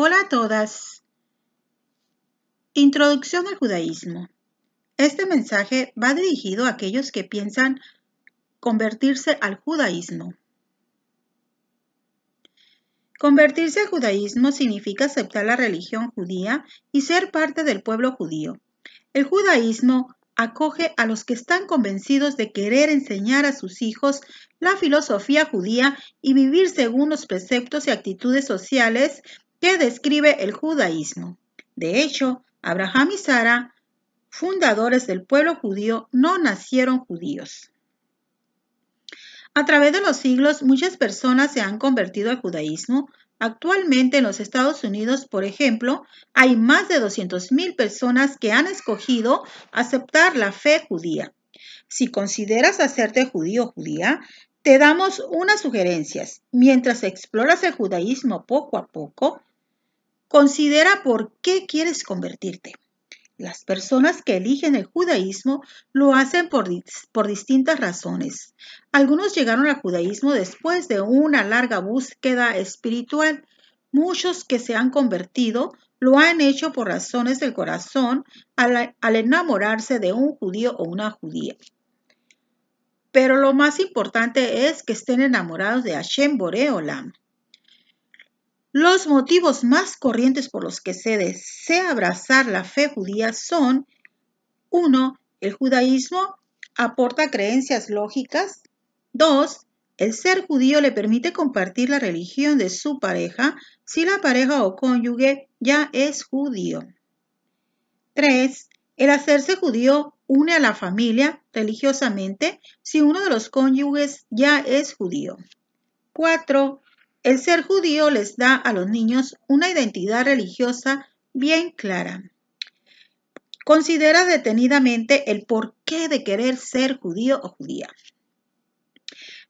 Hola a todas. Introducción al judaísmo. Este mensaje va dirigido a aquellos que piensan convertirse al judaísmo. Convertirse al judaísmo significa aceptar la religión judía y ser parte del pueblo judío. El judaísmo acoge a los que están convencidos de querer enseñar a sus hijos la filosofía judía y vivir según los preceptos y actitudes sociales ¿Qué describe el judaísmo. De hecho, Abraham y Sara, fundadores del pueblo judío, no nacieron judíos. A través de los siglos, muchas personas se han convertido al judaísmo. Actualmente en los Estados Unidos, por ejemplo, hay más de 200.000 personas que han escogido aceptar la fe judía. Si consideras hacerte judío judía, te damos unas sugerencias. Mientras exploras el judaísmo poco a poco, Considera por qué quieres convertirte. Las personas que eligen el judaísmo lo hacen por, distintas razones. Algunos llegaron al judaísmo después de una larga búsqueda espiritual. Muchos que se han convertido lo han hecho por razones del corazón al, al enamorarse de un judío o una judía. Pero lo más importante es que estén enamorados de Hashem Boreolam. Los motivos más corrientes por los que se desea abrazar la fe judía son, 1. El judaísmo aporta creencias lógicas. 2. El ser judío le permite compartir la religión de su pareja si la pareja o cónyuge ya es judío. 3. El hacerse judío une a la familia religiosamente si uno de los cónyuges ya es judío. 4. El ser judío les da a los niños una identidad religiosa bien clara. Considera detenidamente el porqué de querer ser judío o judía.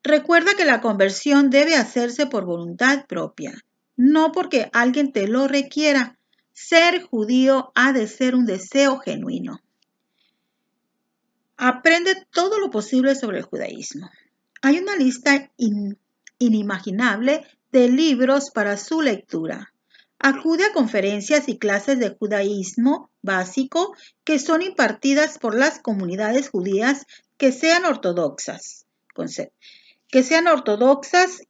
Recuerda que la conversión debe hacerse por voluntad propia, no porque alguien te lo requiera. Ser judío ha de ser un deseo genuino. Aprende todo lo posible sobre el judaísmo. Hay una lista inimaginable de libros para su lectura. Acude a conferencias y clases de judaísmo básico que son impartidas por las comunidades judías que sean ortodoxas, que sean ortodoxas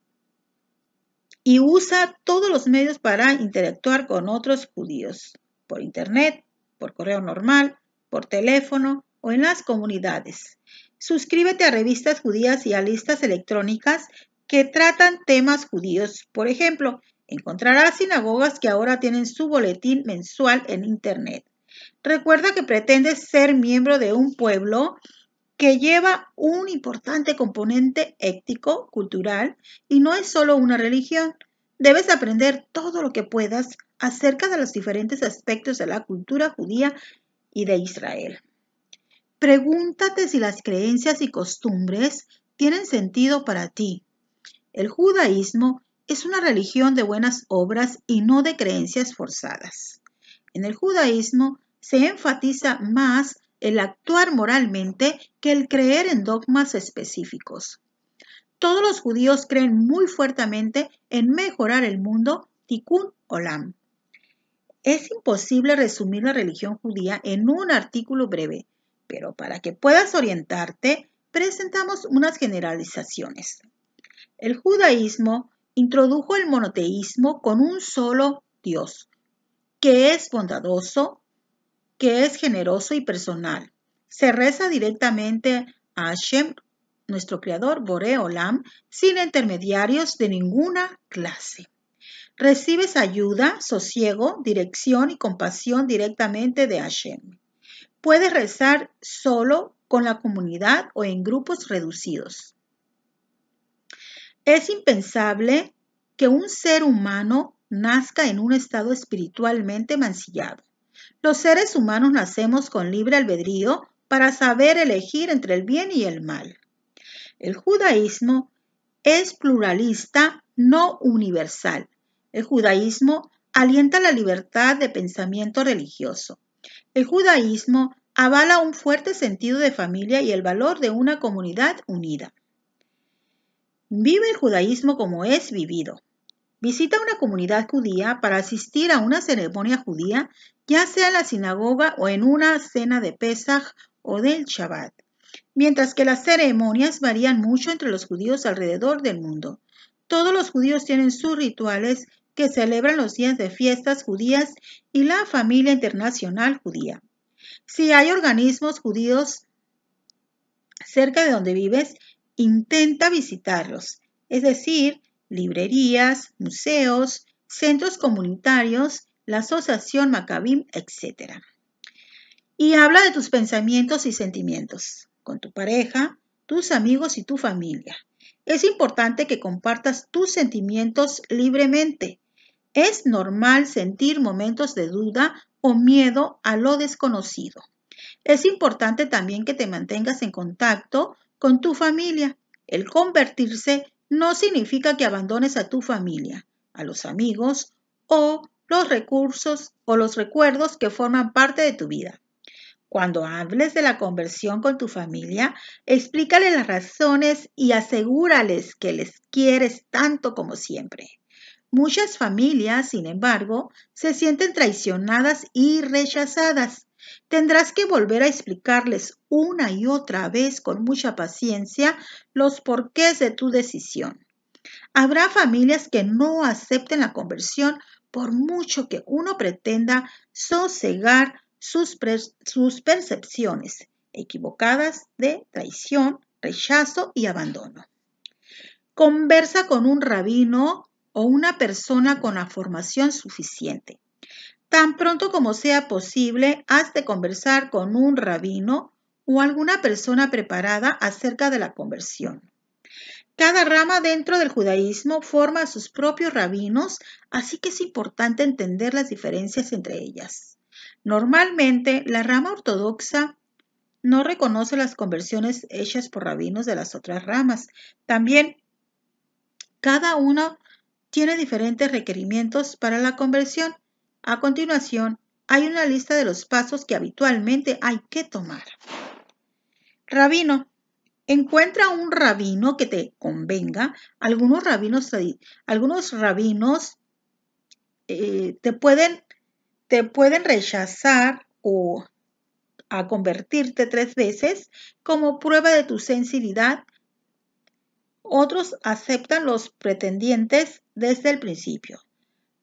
y usa todos los medios para interactuar con otros judíos, por internet, por correo normal, por teléfono o en las comunidades. Suscríbete a revistas judías y a listas electrónicas que tratan temas judíos. Por ejemplo, encontrarás sinagogas que ahora tienen su boletín mensual en Internet. Recuerda que pretendes ser miembro de un pueblo que lleva un importante componente ético, cultural, y no es solo una religión. Debes aprender todo lo que puedas acerca de los diferentes aspectos de la cultura judía y de Israel. Pregúntate si las creencias y costumbres tienen sentido para ti el judaísmo es una religión de buenas obras y no de creencias forzadas. En el judaísmo se enfatiza más el actuar moralmente que el creer en dogmas específicos. Todos los judíos creen muy fuertemente en mejorar el mundo, tikkun olam. Es imposible resumir la religión judía en un artículo breve, pero para que puedas orientarte, presentamos unas generalizaciones. El judaísmo introdujo el monoteísmo con un solo Dios, que es bondadoso, que es generoso y personal. Se reza directamente a Hashem, nuestro creador, Olam, sin intermediarios de ninguna clase. Recibes ayuda, sosiego, dirección y compasión directamente de Hashem. Puedes rezar solo con la comunidad o en grupos reducidos. Es impensable que un ser humano nazca en un estado espiritualmente mancillado. Los seres humanos nacemos con libre albedrío para saber elegir entre el bien y el mal. El judaísmo es pluralista, no universal. El judaísmo alienta la libertad de pensamiento religioso. El judaísmo avala un fuerte sentido de familia y el valor de una comunidad unida. Vive el judaísmo como es vivido. Visita una comunidad judía para asistir a una ceremonia judía, ya sea en la sinagoga o en una cena de Pesach o del Shabbat. Mientras que las ceremonias varían mucho entre los judíos alrededor del mundo. Todos los judíos tienen sus rituales que celebran los días de fiestas judías y la familia internacional judía. Si hay organismos judíos cerca de donde vives, intenta visitarlos, es decir, librerías, museos, centros comunitarios, la Asociación Maccabim, etc. Y habla de tus pensamientos y sentimientos con tu pareja, tus amigos y tu familia. Es importante que compartas tus sentimientos libremente. Es normal sentir momentos de duda o miedo a lo desconocido. Es importante también que te mantengas en contacto con tu familia. El convertirse no significa que abandones a tu familia, a los amigos o los recursos o los recuerdos que forman parte de tu vida. Cuando hables de la conversión con tu familia, explícale las razones y asegúrales que les quieres tanto como siempre. Muchas familias, sin embargo, se sienten traicionadas y rechazadas Tendrás que volver a explicarles una y otra vez con mucha paciencia los porqués de tu decisión. Habrá familias que no acepten la conversión por mucho que uno pretenda sosegar sus, percepciones equivocadas de traición, rechazo y abandono. Conversa con un rabino o una persona con la formación suficiente. Tan pronto como sea posible, has de conversar con un rabino o alguna persona preparada acerca de la conversión. Cada rama dentro del judaísmo forma sus propios rabinos, así que es importante entender las diferencias entre ellas. Normalmente, la rama ortodoxa no reconoce las conversiones hechas por rabinos de las otras ramas. También, cada uno tiene diferentes requerimientos para la conversión a continuación, hay una lista de los pasos que habitualmente hay que tomar. Rabino. Encuentra un rabino que te convenga. Algunos rabinos, algunos rabinos eh, te, pueden, te pueden rechazar o a convertirte tres veces como prueba de tu sensibilidad. Otros aceptan los pretendientes desde el principio.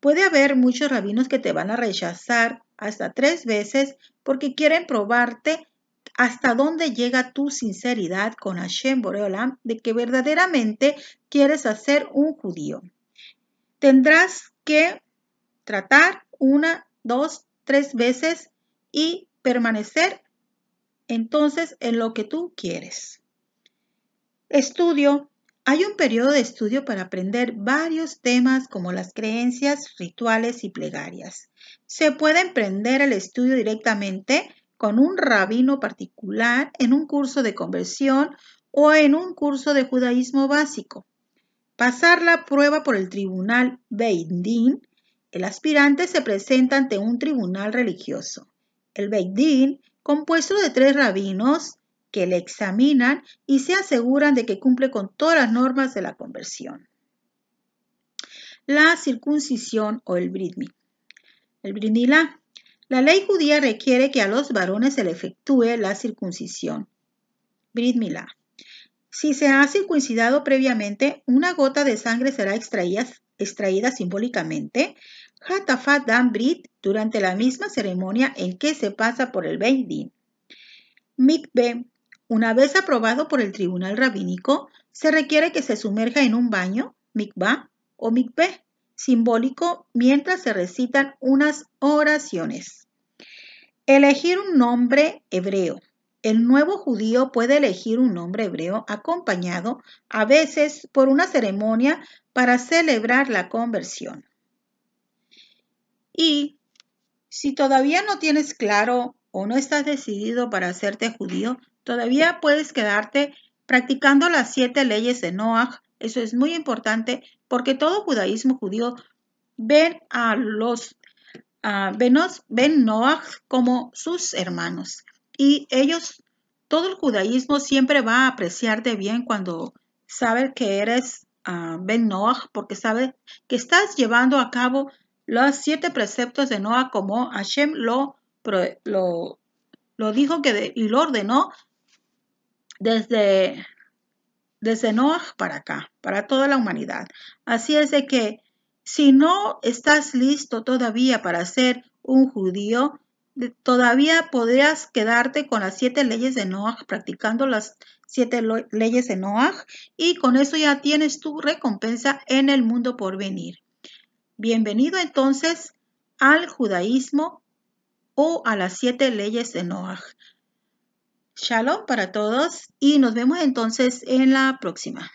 Puede haber muchos rabinos que te van a rechazar hasta tres veces porque quieren probarte hasta dónde llega tu sinceridad con Hashem Boreolam de que verdaderamente quieres hacer un judío. Tendrás que tratar una, dos, tres veces y permanecer entonces en lo que tú quieres. Estudio, hay un periodo de estudio para aprender varios temas como las creencias, rituales y plegarias. Se puede emprender el estudio directamente con un rabino particular en un curso de conversión o en un curso de judaísmo básico. Pasar la prueba por el tribunal Beit Din, el aspirante se presenta ante un tribunal religioso. El Beit Din, compuesto de tres rabinos, que le examinan y se aseguran de que cumple con todas las normas de la conversión. La circuncisión o el bridmi. El britmila. La ley judía requiere que a los varones se le efectúe la circuncisión. Britmila. Si se ha circuncidado previamente, una gota de sangre será extraída, simbólicamente Hatafat Dan Brit durante la misma ceremonia en que se pasa por el Beidin. Mikbe, una vez aprobado por el tribunal rabínico, se requiere que se sumerja en un baño, mikvah o mikveh, simbólico, mientras se recitan unas oraciones. Elegir un nombre hebreo. El nuevo judío puede elegir un nombre hebreo acompañado a veces por una ceremonia para celebrar la conversión. Y si todavía no tienes claro o no estás decidido para hacerte judío, Todavía puedes quedarte practicando las siete leyes de Noah. Eso es muy importante porque todo judaísmo judío ve a los ben ven Noah como sus hermanos y ellos todo el judaísmo siempre va a apreciarte bien cuando sabe que eres ah, Ben Noah porque sabe que estás llevando a cabo los siete preceptos de Noah como Hashem lo, lo, dijo que y lo ordenó desde, desde para acá, para toda la humanidad. Así es de que si no estás listo todavía para ser un judío, todavía podrías quedarte con las siete leyes de Noah, practicando las siete leyes de Noah, y con eso ya tienes tu recompensa en el mundo por venir. Bienvenido entonces al judaísmo o a las siete leyes de Noah. Shalom para todos y nos vemos entonces en la próxima.